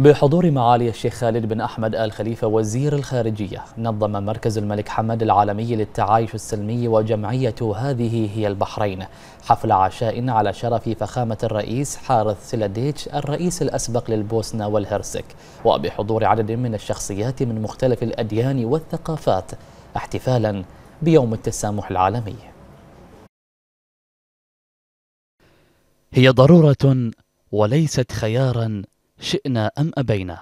بحضور معالي الشيخ خالد بن أحمد آل خليفة وزير الخارجية نظم مركز الملك حمد العالمي للتعايش السلمي وجمعية هذه هي البحرين حفل عشاء على شرف فخامة الرئيس حارث سلاديتش الرئيس الأسبق للبوسنة والهرسك وبحضور عدد من الشخصيات من مختلف الأديان والثقافات احتفالا بيوم التسامح العالمي هي ضرورة وليست خيارا شئنا أم أبينا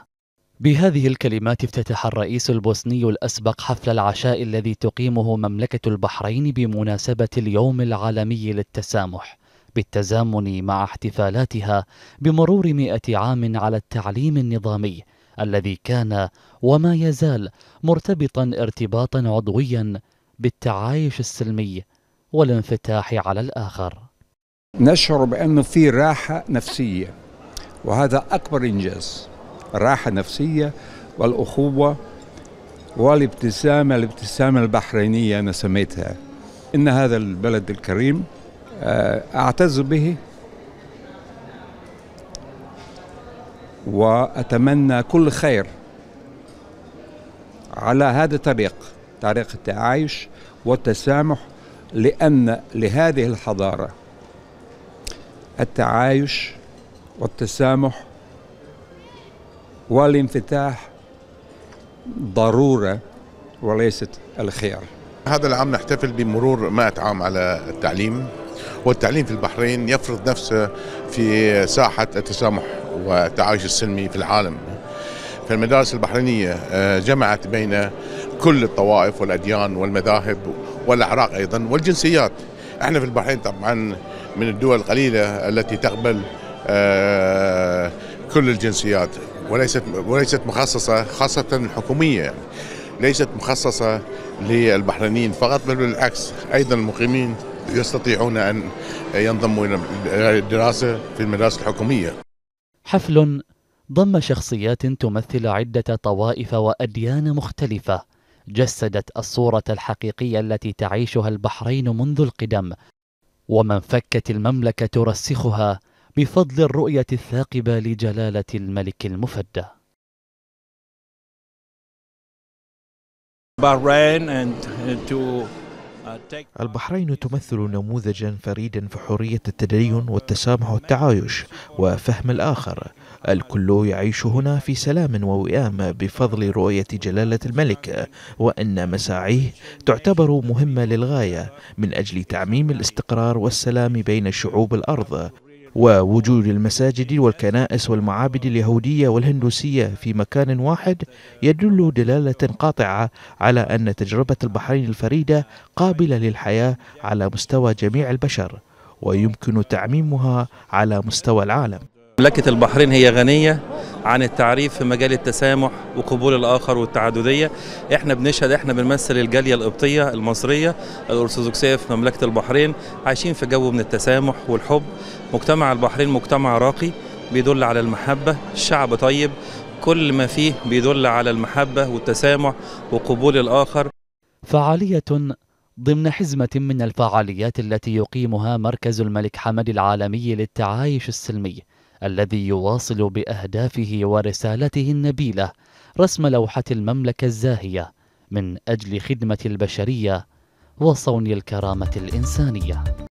بهذه الكلمات افتتح الرئيس البوسني الأسبق حفل العشاء الذي تقيمه مملكة البحرين بمناسبة اليوم العالمي للتسامح بالتزامن مع احتفالاتها بمرور مئة عام على التعليم النظامي الذي كان وما يزال مرتبطا ارتباطا عضويا بالتعايش السلمي والانفتاح على الآخر نشعر بأنه في راحة نفسية وهذا أكبر إنجاز الراحة النفسية والأخوة والابتسامة الابتسامة البحرينية أنا سميتها إن هذا البلد الكريم آه، أعتز به وأتمنى كل خير على هذا الطريق طريق التعايش والتسامح لأن لهذه الحضارة التعايش والتسامح والانفتاح ضروره وليست الخيار. هذا العام نحتفل بمرور 100 عام على التعليم والتعليم في البحرين يفرض نفسه في ساحه التسامح والتعايش السلمي في العالم. فالمدارس البحرينيه آه، جمعت بين كل الطوائف والاديان والمذاهب والاعراق ايضا والجنسيات. احنا في البحرين طبعا من الدول القليله التي تقبل آه، كل الجنسيات وليست وليست مخصصه خاصه الحكوميه يعني ليست مخصصه للبحرينيين فقط بل بالعكس ايضا المقيمين يستطيعون ان ينضموا الى الدراسه في المدارس الحكوميه. حفل ضم شخصيات تمثل عده طوائف واديان مختلفه جسدت الصوره الحقيقيه التي تعيشها البحرين منذ القدم ومن فكت المملكه ترسخها بفضل الرؤية الثاقبة لجلالة الملك المفدى uh, uh, البحرين تمثل نموذجا فريدا في حرية التدين والتسامح والتعايش وفهم الآخر الكل يعيش هنا في سلام ووئام بفضل رؤية جلالة الملك وأن مساعيه تعتبر مهمة للغاية من أجل تعميم الاستقرار والسلام بين شعوب الأرض ووجود المساجد والكنائس والمعابد اليهودية والهندوسية في مكان واحد يدل دلالة قاطعة على أن تجربة البحرين الفريدة قابلة للحياة على مستوى جميع البشر ويمكن تعميمها على مستوى العالم مملكة البحرين هي غنية عن التعريف في مجال التسامح وقبول الاخر والتعدديه احنا بنشهد احنا بنمثل الجاليه القبطيه المصريه الارثوذكسيه في مملكه البحرين عايشين في جو من التسامح والحب مجتمع البحرين مجتمع راقي بيدل على المحبه الشعب طيب كل ما فيه بيدل على المحبه والتسامح وقبول الاخر فعاليه ضمن حزمة من الفعاليات التي يقيمها مركز الملك حمد العالمي للتعايش السلمي الذي يواصل باهدافه ورسالته النبيله رسم لوحه المملكه الزاهيه من اجل خدمه البشريه وصون الكرامه الانسانيه